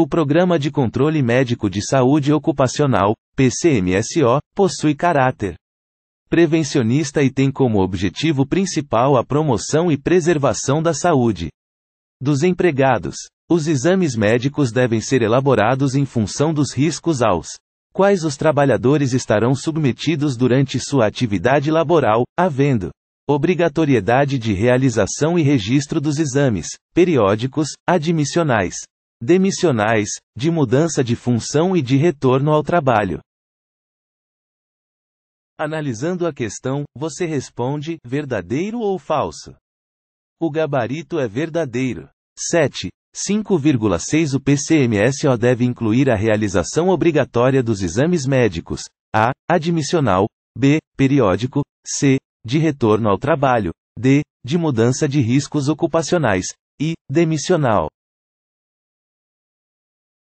O Programa de Controle Médico de Saúde Ocupacional, PCMSO, possui caráter prevencionista e tem como objetivo principal a promoção e preservação da saúde dos empregados. Os exames médicos devem ser elaborados em função dos riscos aos quais os trabalhadores estarão submetidos durante sua atividade laboral, havendo obrigatoriedade de realização e registro dos exames periódicos, admissionais demissionais, de mudança de função e de retorno ao trabalho. Analisando a questão, você responde: verdadeiro ou falso? O gabarito é verdadeiro. 7. 5,6 O PCMSO deve incluir a realização obrigatória dos exames médicos: A. Admissional, B. Periódico, C. De retorno ao trabalho, D. De mudança de riscos ocupacionais, e. Demissional.